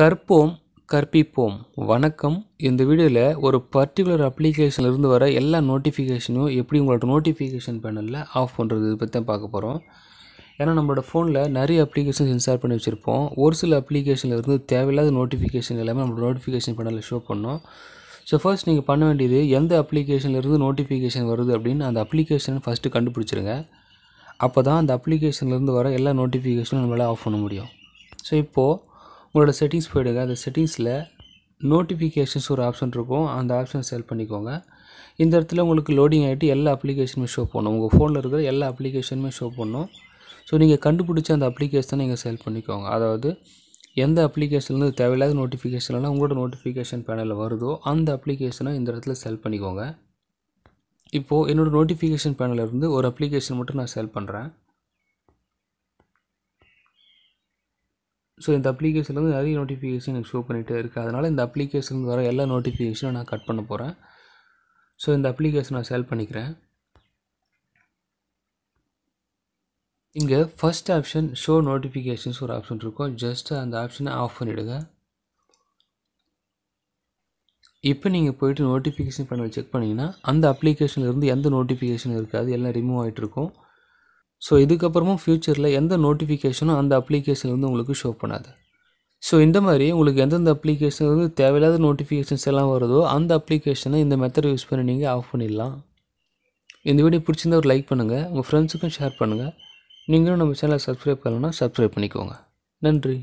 கற்போம் கற்பிப்போம் வணக்கம் இந்த வீடியோவில் ஒரு பர்டிகுலர் அப்ளிகேஷன்லேருந்து வர எல்லா நோட்டிஃபிகேஷனும் எப்படி உங்களோட நோட்டிஃபிகேஷன் பேனலில் ஆஃப் பண்ணுறது பற்றி தான் பார்க்க போகிறோம் ஏன்னா நம்மளோட ஃபோனில் நிறைய அப்ளிகேஷன்ஸ் இன்ஸ்டால் பண்ணி வச்சுருப்போம் ஒரு சில அப்ளிகேஷன்லேருந்து தேவையில்லாத நோட்டிஃபிகேஷன் எல்லாமே நம்மளோட நோட்டிஃபிகேஷன் பேனலில் ஷோ பண்ணோம் ஸோ ஃபர்ஸ்ட் நீங்கள் பண்ண வேண்டியது எந்த அப்ளிகேஷன்லேருந்து நோட்டிஃபிகேஷன் வருது அப்படின்னு அந்த அப்ளிகேஷன் ஃபஸ்ட்டு கண்டுபிடிச்சிருங்க அப்போ தான் அந்த அப்ளிகேஷன்லேருந்து வர எல்லா நோட்டிஃபிகேஷனும் நம்மளால் ஆஃப் பண்ண முடியும் ஸோ இப்போது உங்களோட செட்டிங்ஸ் போயிடுங்க அந்த செட்டிங்ஸில் நோட்டிஃபிகேஷன்ஸ் ஒரு ஆப்ஷன் இருக்கும் அந்த ஆப்ஷன் செல் பண்ணிக்கோங்க இந்த இடத்துல உங்களுக்கு லோடிங் ஆகிட்டு எல்லா அப்ளிகேஷனுமே ஷோ பண்ணும் உங்கள் ஃபோனில் இருக்கிற எல்லா அப்ளிகேஷனுமே ஷோ பண்ணும் ஸோ நீங்கள் கண்டுபிடிச்ச அந்த அப்ளிகேஷனை நீங்கள் செல் பண்ணிக்கோங்க அதாவது எந்த அப்ளிகேஷன்லேருந்து தேவையில்லாத நோட்டிஃபிகேஷன்லாம் உங்களோட நோட்டிஃபிகேஷன் பேனலில் வருதோ அந்த அப்ளிகேஷனை இந்த இடத்துல செல் பண்ணிக்கோங்க இப்போது என்னோடய நோட்டிஃபிகேஷன் பேனலில் இருந்து ஒரு அப்ளிகேஷன் மட்டும் நான் செல் பண்ணுறேன் ஸோ இந்த அப்ளிகேஷனில் வந்து நிறைய நோட்டிஃபிகேஷன் எனக்கு ஷோ பண்ணிகிட்டே இருக்குது அதனால் இந்த அப்ளிகேஷன் வர எல்லா நோட்டிஃபிகேஷனும் நான் கட் பண்ண போகிறேன் ஸோ இந்த அப்ளிகேஷன் நான் செல் பண்ணிக்கிறேன் இங்கே ஃபஸ்ட் ஆப்ஷன் ஷோ நோட்டிஃபிகேஷன்ஸ் ஒரு ஆப்ஷன் இருக்கும் ஜஸ்ட்டு அந்த ஆப்ஷனை ஆஃப் பண்ணிவிடுங்க இப்போ நீங்கள் போய்ட்டு நோட்டிஃபிகேஷன் பண்ணி செக் பண்ணிங்கன்னா அந்த அப்ளிகேஷன்லேருந்து எந்த நோட்டிஃபிகேஷன் இருக்காது எல்லாம் ரிமூவ் ஆகிட்டு இருக்கும் ஸோ இதுக்கப்புறமும் ஃப்யூச்சரில் எந்த நோட்டிஃபிகேஷனும் அந்த அப்ளிகேஷன் வந்து உங்களுக்கு ஷோ பண்ணாது ஸோ இந்த மாதிரி உங்களுக்கு எந்தெந்த அப்ளிகேஷன் வந்து தேவையில்லாத நோட்டிஃபிகேஷன்ஸ் எல்லாம் வருதோ அந்த அப்ளிகேஷனை இந்த மெத்தட் யூஸ் பண்ணி நீங்கள் ஆஃப் பண்ணிடலாம் இந்த வீடியோ பிடிச்சிருந்தா ஒரு லைக் பண்ணுங்கள் உங்கள் ஃப்ரெண்ட்ஸுக்கும் ஷேர் பண்ணுங்கள் நீங்களும் நம்ம சேனலை சப்ஸ்கிரைப் பண்ணலன்னா சப்ஸ்கிரைப் பண்ணிக்கோங்க நன்றி